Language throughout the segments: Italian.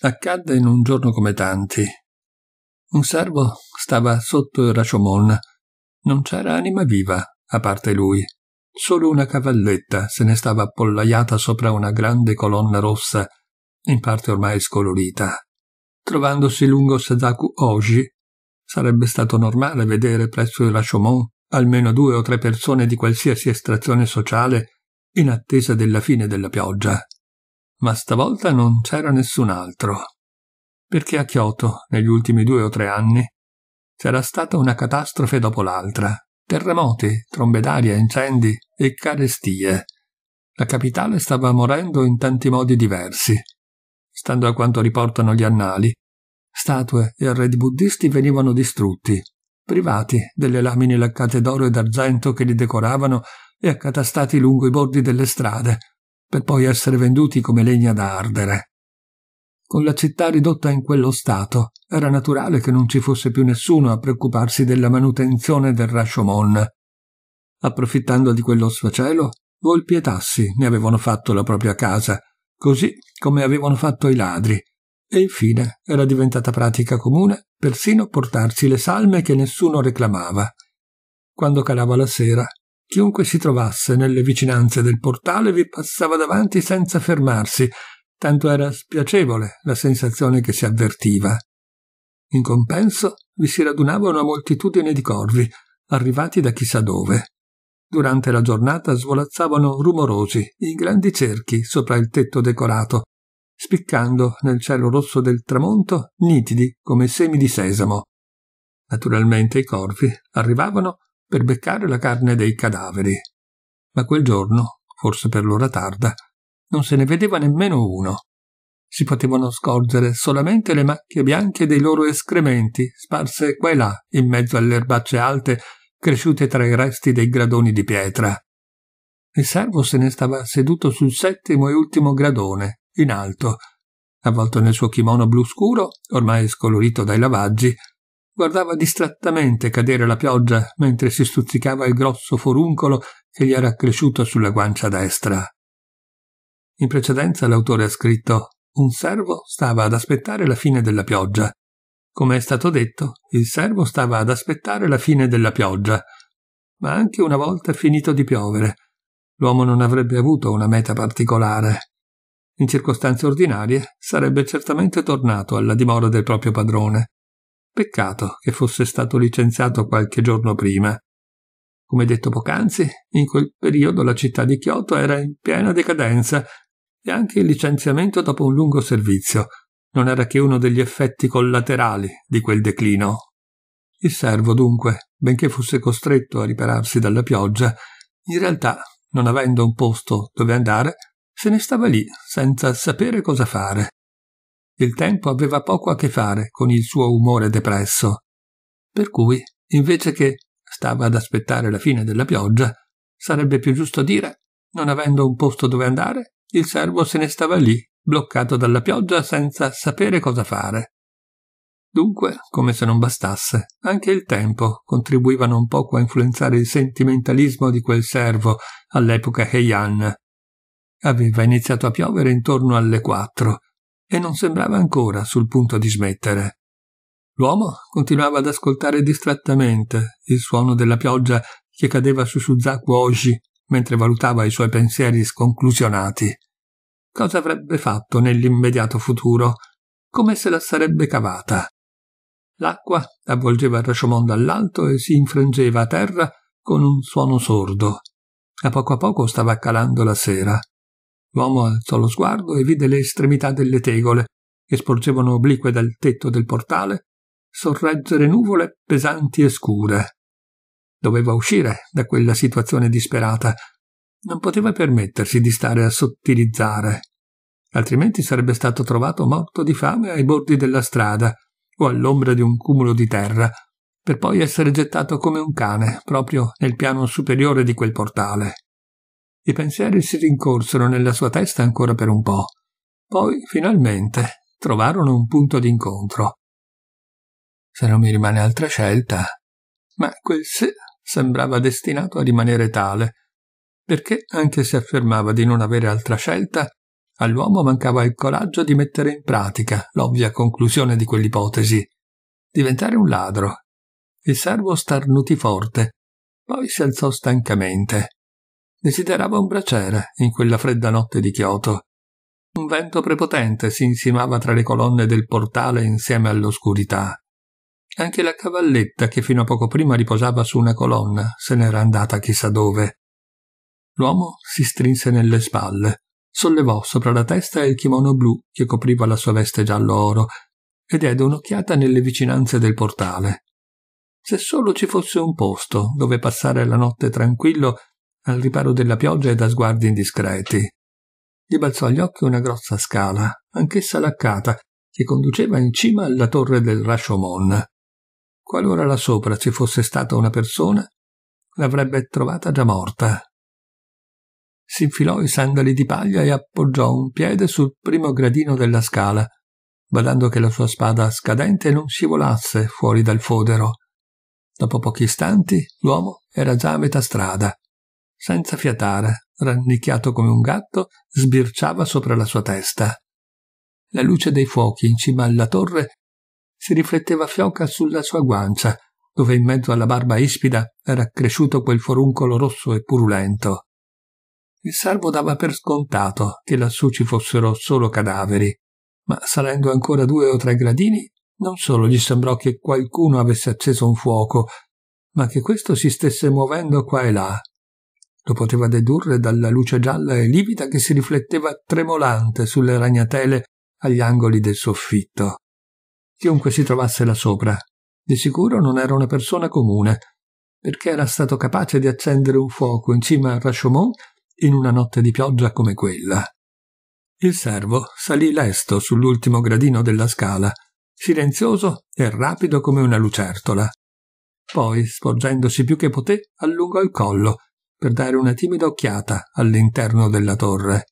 Accadde in un giorno come tanti. Un servo stava sotto il raciomon. Non c'era anima viva, a parte lui. Solo una cavalletta se ne stava appollaiata sopra una grande colonna rossa, in parte ormai scolorita. Trovandosi lungo Sedaku Oji, sarebbe stato normale vedere presso il Rashomon almeno due o tre persone di qualsiasi estrazione sociale in attesa della fine della pioggia ma stavolta non c'era nessun altro. Perché a Kyoto, negli ultimi due o tre anni, c'era stata una catastrofe dopo l'altra. Terremoti, trombe d'aria, incendi e carestie. La capitale stava morendo in tanti modi diversi. Stando a quanto riportano gli annali, statue e arredi buddisti venivano distrutti, privati delle lamine laccate d'oro e d'argento che li decoravano e accatastati lungo i bordi delle strade, per poi essere venduti come legna da ardere. Con la città ridotta in quello stato, era naturale che non ci fosse più nessuno a preoccuparsi della manutenzione del Rashomon. Approfittando di quello sfacelo, Volpi e Tassi ne avevano fatto la propria casa, così come avevano fatto i ladri, e infine era diventata pratica comune persino portarsi le salme che nessuno reclamava. Quando calava la sera, Chiunque si trovasse nelle vicinanze del portale vi passava davanti senza fermarsi, tanto era spiacevole la sensazione che si avvertiva. In compenso vi si radunava una moltitudine di corvi, arrivati da chissà dove. Durante la giornata svolazzavano rumorosi in grandi cerchi sopra il tetto decorato, spiccando nel cielo rosso del tramonto nitidi come semi di sesamo. Naturalmente i corvi arrivavano per beccare la carne dei cadaveri. Ma quel giorno, forse per l'ora tarda, non se ne vedeva nemmeno uno. Si potevano scorgere solamente le macchie bianche dei loro escrementi, sparse qua e là, in mezzo alle erbacce alte, cresciute tra i resti dei gradoni di pietra. Il servo se ne stava seduto sul settimo e ultimo gradone, in alto, avvolto nel suo kimono blu scuro, ormai scolorito dai lavaggi, guardava distrattamente cadere la pioggia mentre si stuzzicava il grosso foruncolo che gli era cresciuto sulla guancia destra. In precedenza l'autore ha scritto Un servo stava ad aspettare la fine della pioggia. Come è stato detto, il servo stava ad aspettare la fine della pioggia, ma anche una volta finito di piovere, l'uomo non avrebbe avuto una meta particolare. In circostanze ordinarie sarebbe certamente tornato alla dimora del proprio padrone, Peccato che fosse stato licenziato qualche giorno prima. Come detto poc'anzi, in quel periodo la città di Kyoto era in piena decadenza e anche il licenziamento dopo un lungo servizio non era che uno degli effetti collaterali di quel declino. Il servo, dunque, benché fosse costretto a ripararsi dalla pioggia, in realtà, non avendo un posto dove andare, se ne stava lì senza sapere cosa fare. Il tempo aveva poco a che fare con il suo umore depresso. Per cui, invece che stava ad aspettare la fine della pioggia, sarebbe più giusto dire, non avendo un posto dove andare, il servo se ne stava lì, bloccato dalla pioggia senza sapere cosa fare. Dunque, come se non bastasse, anche il tempo contribuiva non poco a influenzare il sentimentalismo di quel servo all'epoca Heian. Aveva iniziato a piovere intorno alle quattro e non sembrava ancora sul punto di smettere. L'uomo continuava ad ascoltare distrattamente il suono della pioggia che cadeva su Suzaku oggi mentre valutava i suoi pensieri sconclusionati. Cosa avrebbe fatto nell'immediato futuro? Come se la sarebbe cavata? L'acqua avvolgeva il Rashomon dall'alto e si infrangeva a terra con un suono sordo. A poco a poco stava calando la sera. L'uomo alzò lo sguardo e vide le estremità delle tegole, che sporgevano oblique dal tetto del portale, sorreggere nuvole pesanti e scure. Doveva uscire da quella situazione disperata. Non poteva permettersi di stare a sottilizzare, altrimenti sarebbe stato trovato morto di fame ai bordi della strada o all'ombra di un cumulo di terra, per poi essere gettato come un cane proprio nel piano superiore di quel portale. I pensieri si rincorsero nella sua testa ancora per un po'. Poi, finalmente, trovarono un punto d'incontro. Se non mi rimane altra scelta. Ma quel se sembrava destinato a rimanere tale, perché, anche se affermava di non avere altra scelta, all'uomo mancava il coraggio di mettere in pratica l'ovvia conclusione di quell'ipotesi. Diventare un ladro. Il servo starnutì forte, poi si alzò stancamente. Desiderava un braciere in quella fredda notte di Kyoto. Un vento prepotente si insinuava tra le colonne del portale insieme all'oscurità. Anche la cavalletta che fino a poco prima riposava su una colonna se n'era andata chissà dove. L'uomo si strinse nelle spalle, sollevò sopra la testa il kimono blu che copriva la sua veste giallo-oro e diede un'occhiata nelle vicinanze del portale. Se solo ci fosse un posto dove passare la notte tranquillo al riparo della pioggia e da sguardi indiscreti. Gli balzò agli occhi una grossa scala, anch'essa laccata, che conduceva in cima alla torre del Rashomon. Qualora là sopra ci fosse stata una persona, l'avrebbe trovata già morta. Si infilò i sandali di paglia e appoggiò un piede sul primo gradino della scala, badando che la sua spada scadente non scivolasse fuori dal fodero. Dopo pochi istanti l'uomo era già a metà strada senza fiatare, rannicchiato come un gatto, sbirciava sopra la sua testa. La luce dei fuochi in cima alla torre si rifletteva fioca sulla sua guancia, dove in mezzo alla barba ispida era cresciuto quel foruncolo rosso e purulento. Il servo dava per scontato che lassù ci fossero solo cadaveri, ma salendo ancora due o tre gradini, non solo gli sembrò che qualcuno avesse acceso un fuoco, ma che questo si stesse muovendo qua e là, lo poteva dedurre dalla luce gialla e livida che si rifletteva tremolante sulle ragnatele agli angoli del soffitto. Chiunque si trovasse là sopra, di sicuro non era una persona comune, perché era stato capace di accendere un fuoco in cima al Rashomon in una notte di pioggia come quella. Il servo salì lesto sull'ultimo gradino della scala, silenzioso e rapido come una lucertola. Poi, sporgendosi più che poté, allungò il collo per dare una timida occhiata all'interno della torre.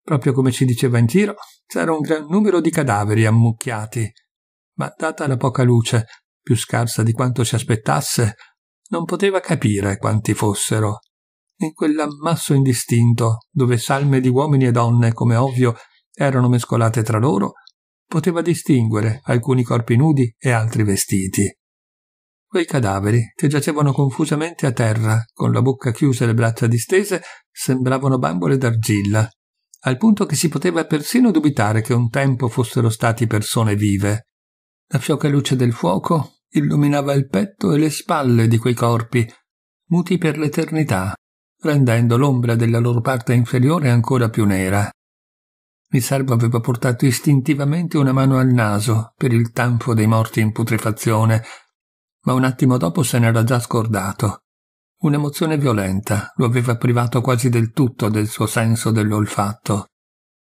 Proprio come ci diceva in giro, c'era un gran numero di cadaveri ammucchiati, ma data la poca luce, più scarsa di quanto si aspettasse, non poteva capire quanti fossero. In quell'ammasso indistinto, dove salme di uomini e donne, come ovvio, erano mescolate tra loro, poteva distinguere alcuni corpi nudi e altri vestiti. Quei cadaveri, che giacevano confusamente a terra, con la bocca chiusa e le braccia distese, sembravano bambole d'argilla, al punto che si poteva persino dubitare che un tempo fossero stati persone vive. La fioca luce del fuoco illuminava il petto e le spalle di quei corpi, muti per l'eternità, rendendo l'ombra della loro parte inferiore ancora più nera. Il servo aveva portato istintivamente una mano al naso per il tanfo dei morti in putrefazione ma un attimo dopo se n'era già scordato. Un'emozione violenta lo aveva privato quasi del tutto del suo senso dell'olfatto.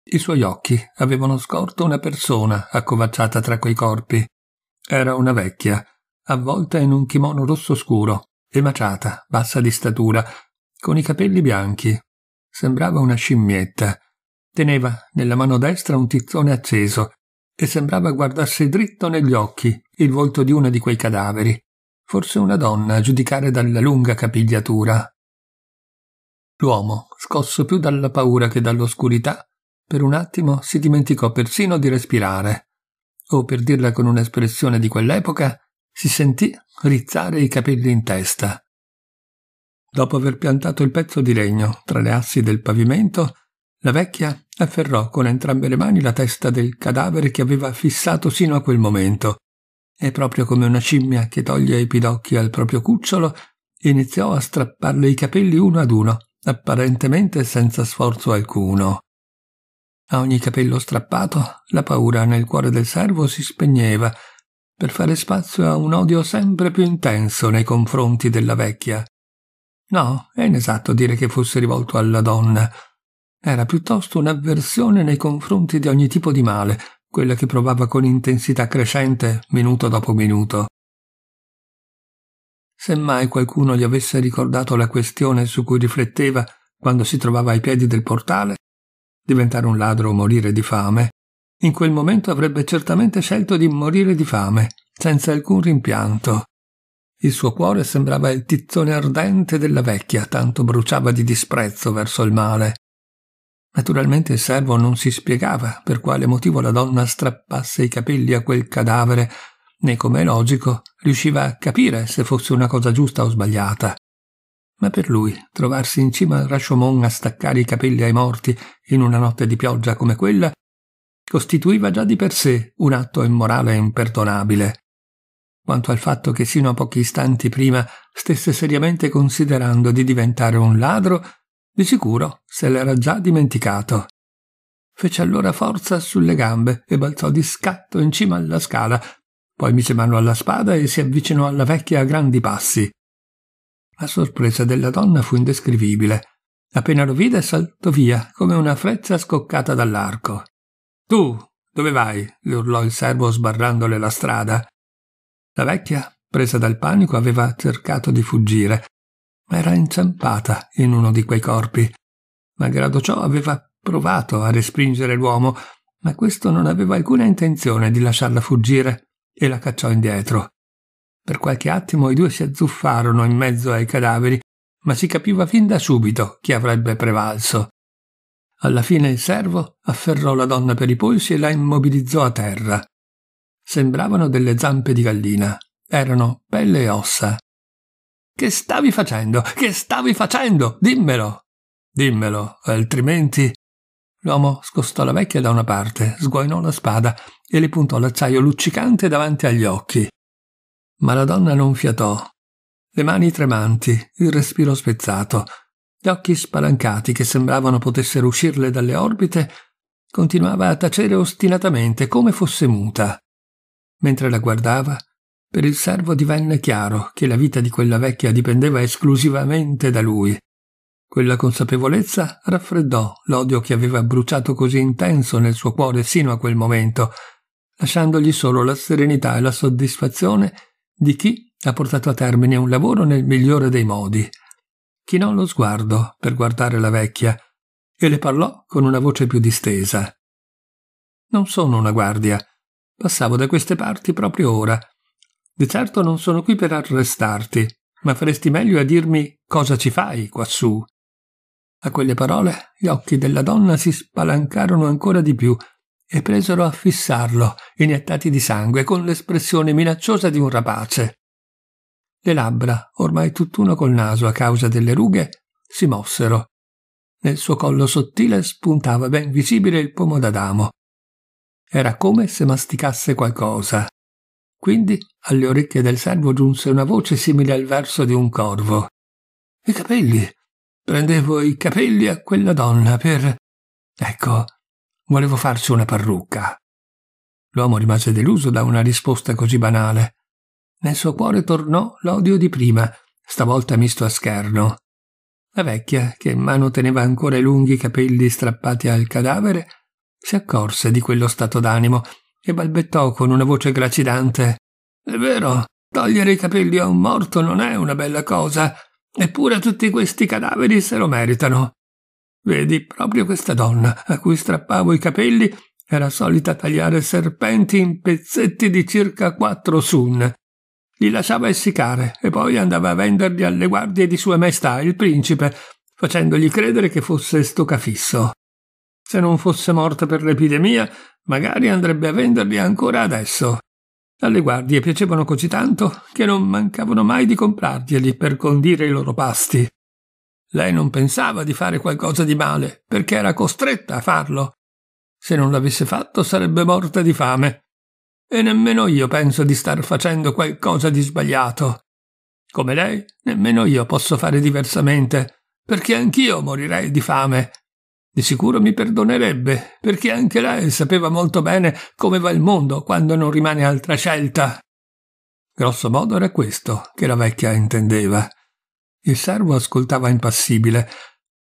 I suoi occhi avevano scorto una persona accovacciata tra quei corpi. Era una vecchia, avvolta in un kimono rosso scuro, emaciata, bassa di statura, con i capelli bianchi. Sembrava una scimmietta. Teneva nella mano destra un tizzone acceso e sembrava guardarsi dritto negli occhi il volto di uno di quei cadaveri. Forse una donna, a giudicare dalla lunga capigliatura. L'uomo, scosso più dalla paura che dall'oscurità, per un attimo si dimenticò persino di respirare, o per dirla con un'espressione di quell'epoca, si sentì rizzare i capelli in testa. Dopo aver piantato il pezzo di legno tra le assi del pavimento, la vecchia afferrò con entrambe le mani la testa del cadavere che aveva fissato sino a quel momento e proprio come una scimmia che toglie i pidocchi al proprio cucciolo, iniziò a strapparle i capelli uno ad uno, apparentemente senza sforzo alcuno. A ogni capello strappato, la paura nel cuore del servo si spegneva, per fare spazio a un odio sempre più intenso nei confronti della vecchia. No, è inesatto dire che fosse rivolto alla donna. Era piuttosto un'avversione nei confronti di ogni tipo di male, quella che provava con intensità crescente minuto dopo minuto. Semmai qualcuno gli avesse ricordato la questione su cui rifletteva quando si trovava ai piedi del portale, diventare un ladro o morire di fame, in quel momento avrebbe certamente scelto di morire di fame, senza alcun rimpianto. Il suo cuore sembrava il tizzone ardente della vecchia, tanto bruciava di disprezzo verso il male. Naturalmente il servo non si spiegava per quale motivo la donna strappasse i capelli a quel cadavere, né come è logico riusciva a capire se fosse una cosa giusta o sbagliata. Ma per lui trovarsi in cima al Rashomon a staccare i capelli ai morti in una notte di pioggia come quella costituiva già di per sé un atto immorale e imperdonabile. Quanto al fatto che sino a pochi istanti prima stesse seriamente considerando di diventare un ladro, di sicuro se l'era già dimenticato. Fece allora forza sulle gambe e balzò di scatto in cima alla scala, poi mise mano alla spada e si avvicinò alla vecchia a grandi passi. La sorpresa della donna fu indescrivibile. Appena lo vide saltò via, come una freccia scoccata dall'arco. Tu, dove vai? le urlò il servo sbarrandole la strada. La vecchia, presa dal panico, aveva cercato di fuggire, era inciampata in uno di quei corpi. Malgrado ciò aveva provato a respingere l'uomo, ma questo non aveva alcuna intenzione di lasciarla fuggire e la cacciò indietro. Per qualche attimo i due si azzuffarono in mezzo ai cadaveri, ma si capiva fin da subito chi avrebbe prevalso. Alla fine il servo afferrò la donna per i polsi e la immobilizzò a terra. Sembravano delle zampe di gallina, erano pelle e ossa. Che stavi facendo? Che stavi facendo? Dimmelo! Dimmelo, altrimenti. L'uomo scostò la vecchia da una parte, sguainò la spada e le puntò l'acciaio luccicante davanti agli occhi. Ma la donna non fiatò. Le mani tremanti, il respiro spezzato, gli occhi spalancati che sembravano potessero uscirle dalle orbite, continuava a tacere ostinatamente come fosse muta. Mentre la guardava, per il servo divenne chiaro che la vita di quella vecchia dipendeva esclusivamente da lui. Quella consapevolezza raffreddò l'odio che aveva bruciato così intenso nel suo cuore sino a quel momento, lasciandogli solo la serenità e la soddisfazione di chi ha portato a termine un lavoro nel migliore dei modi. Chinò lo sguardo per guardare la vecchia e le parlò con una voce più distesa. Non sono una guardia. Passavo da queste parti proprio ora di certo non sono qui per arrestarti, ma faresti meglio a dirmi cosa ci fai quassù. A quelle parole gli occhi della donna si spalancarono ancora di più e presero a fissarlo, iniettati di sangue, con l'espressione minacciosa di un rapace. Le labbra, ormai tutt'uno col naso a causa delle rughe, si mossero. Nel suo collo sottile spuntava ben visibile il pomo d'Adamo. Era come se masticasse qualcosa. Quindi alle orecchie del servo giunse una voce simile al verso di un corvo. I capelli. Prendevo i capelli a quella donna per... Ecco, volevo farci una parrucca. L'uomo rimase deluso da una risposta così banale. Nel suo cuore tornò l'odio di prima, stavolta misto a scherno. La vecchia, che in mano teneva ancora i lunghi capelli strappati al cadavere, si accorse di quello stato d'animo e balbettò con una voce gracidante. È vero, togliere i capelli a un morto non è una bella cosa, eppure tutti questi cadaveri se lo meritano. Vedi, proprio questa donna a cui strappavo i capelli era solita tagliare serpenti in pezzetti di circa quattro sun. Li lasciava essiccare e poi andava a venderli alle guardie di Sua Maestà il principe, facendogli credere che fosse stocafisso. Se non fosse morta per l'epidemia, magari andrebbe a venderli ancora adesso. Alle guardie piacevano così tanto che non mancavano mai di comprarglieli per condire i loro pasti. Lei non pensava di fare qualcosa di male, perché era costretta a farlo. Se non l'avesse fatto sarebbe morta di fame. E nemmeno io penso di star facendo qualcosa di sbagliato. Come lei, nemmeno io posso fare diversamente, perché anch'io morirei di fame di sicuro mi perdonerebbe, perché anche lei sapeva molto bene come va il mondo quando non rimane altra scelta. Grosso modo era questo che la vecchia intendeva. Il servo ascoltava impassibile,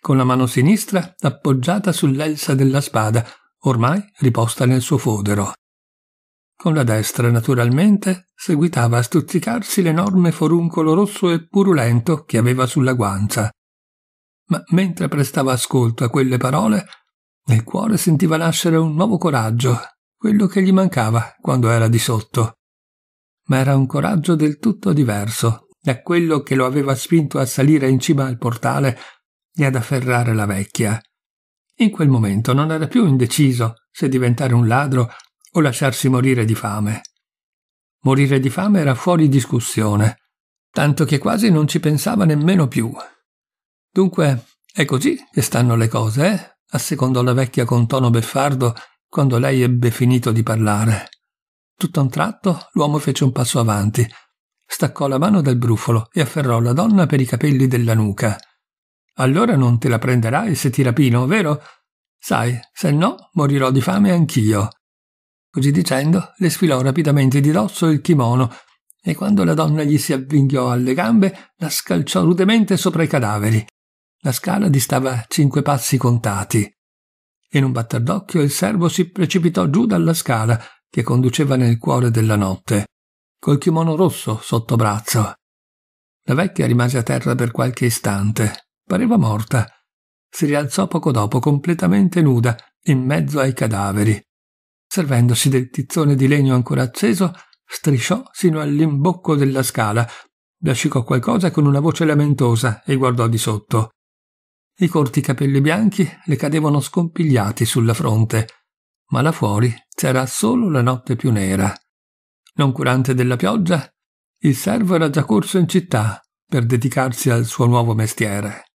con la mano sinistra appoggiata sull'elsa della spada, ormai riposta nel suo fodero. Con la destra, naturalmente, seguitava a stuzzicarsi l'enorme foruncolo rosso e purulento che aveva sulla guancia ma mentre prestava ascolto a quelle parole, nel cuore sentiva nascere un nuovo coraggio, quello che gli mancava quando era di sotto. Ma era un coraggio del tutto diverso da quello che lo aveva spinto a salire in cima al portale e ad afferrare la vecchia. In quel momento non era più indeciso se diventare un ladro o lasciarsi morire di fame. Morire di fame era fuori discussione, tanto che quasi non ci pensava nemmeno più. Dunque, è così che stanno le cose, eh? assecondò la vecchia con tono beffardo quando lei ebbe finito di parlare. Tutto a un tratto l'uomo fece un passo avanti, staccò la mano dal brufolo e afferrò la donna per i capelli della nuca. Allora non te la prenderai se ti rapino, vero? Sai, se no morirò di fame anch'io. Così dicendo, le sfilò rapidamente di dosso il kimono e quando la donna gli si avvinghiò alle gambe, la scalciò rudemente sopra i cadaveri. La scala distava cinque passi contati. In un batter d'occhio il servo si precipitò giù dalla scala che conduceva nel cuore della notte, col kimono rosso sotto braccio. La vecchia rimase a terra per qualche istante, pareva morta. Si rialzò poco dopo, completamente nuda, in mezzo ai cadaveri. Servendosi del tizzone di legno ancora acceso, strisciò sino all'imbocco della scala, biascicò qualcosa con una voce lamentosa e guardò di sotto. I corti capelli bianchi le cadevano scompigliati sulla fronte, ma là fuori c'era solo la notte più nera. Noncurante della pioggia, il servo era già corso in città per dedicarsi al suo nuovo mestiere.